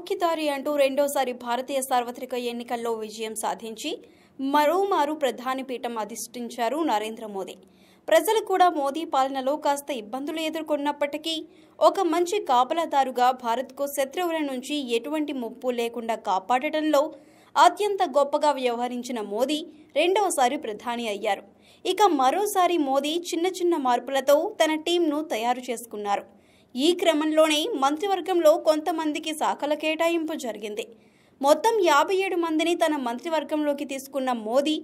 చౌకీదారి అంటూ రెండోసారి భారతీయ సార్వత్రిక ఎన్నికల్లో విజయం సాధించి మరోమారు ప్రధాని పీఠం అధిష్ఠించారు నరేంద్ర మోదీ ప్రజలు కూడా మోదీ పాలనలో కాస్త ఇబ్బందులు ఎదుర్కొన్నప్పటికీ ఒక మంచి కాపలాదారుగా భారత్కు శత్రువుల నుంచి ఎటువంటి ముప్పు లేకుండా కాపాడటంలో అత్యంత గొప్పగా వ్యవహరించిన మోదీ రెండవసారి ప్రధాని అయ్యారు ఇక మరోసారి మోదీ చిన్న చిన్న మార్పులతో తన టీంను తయారు చేసుకున్నారు ఈ క్రమంలోనే మంత్రివర్గంలో కొంతమందికి శాఖల కేటాయింపు జరిగింది మొత్తం యాభై ఏడు మందిని తన మంత్రివర్గంలోకి తీసుకున్న మోదీ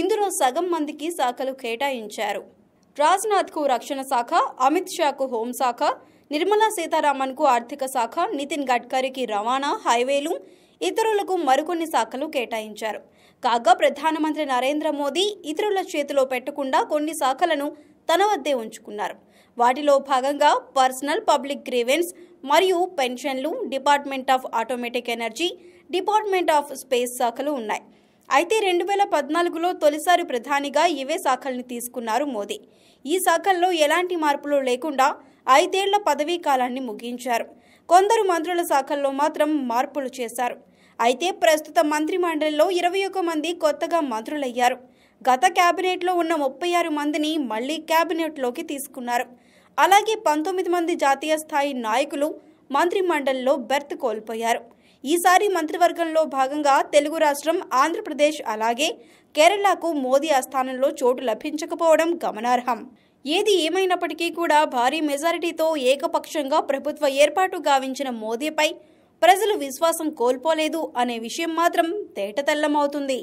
ఇందులో సగం మందికి శాఖలు కేటాయించారు రాజ్నాథ్కు రక్షణ శాఖ అమిత్ షాకు హోంశాఖ నిర్మలా సీతారామన్కు ఆర్థిక శాఖ నితిన్ గడ్కరీకి రవాణా హైవేలు ఇతరులకు మరికొన్ని శాఖలు కేటాయించారు కాగా ప్రధానమంత్రి నరేంద్ర మోదీ ఇతరుల చేతిలో పెట్టకుండా కొన్ని శాఖలను తన వద్దే ఉంచుకున్నారు వాటిలో భాగంగా పర్సనల్ పబ్లిక్ గ్రీవెన్స్ మరియు పెన్షన్లు department of automatic energy department of space శాఖలు ఉన్నాయి అయితే రెండు వేల పద్నాలుగులో తొలిసారి ప్రధానిగా ఇవే శాఖల్ని తీసుకున్నారు మోదీ ఈ శాఖల్లో ఎలాంటి మార్పులు లేకుండా ఐదేళ్ల పదవీ కాలాన్ని ముగించారు కొందరు మంత్రుల శాఖల్లో మాత్రం మార్పులు చేశారు అయితే ప్రస్తుత మంత్రి మండలిలో ఇరవై ఒక్క మంది కొత్తగా మంత్రులయ్యారు గత క్యాబినెట్లో ఉన్న ముప్పై ఆరు మందిని మళ్లీ క్యాబినెట్లోకి తీసుకున్నారు అలాగే పంతొమ్మిది మంది జాతీయ స్థాయి నాయకులు మంత్రి మండలిలో బెర్త్ కోల్పోయారు ఈసారి మంత్రివర్గంలో భాగంగా తెలుగు రాష్ట్రం ఆంధ్రప్రదేశ్ అలాగే కేరళకు మోదీ ఆస్థానంలో చోటు లభించకపోవడం గమనార్హం ఏది ఏమైనప్పటికీ కూడా భారీ మెజారిటీతో ఏకపక్షంగా ప్రభుత్వ ఏర్పాటు గావించిన మోదీపై ప్రజలు విశ్వాసం కోల్పోలేదు అనే విషయం మాత్రం తేటతెల్లమవుతుంది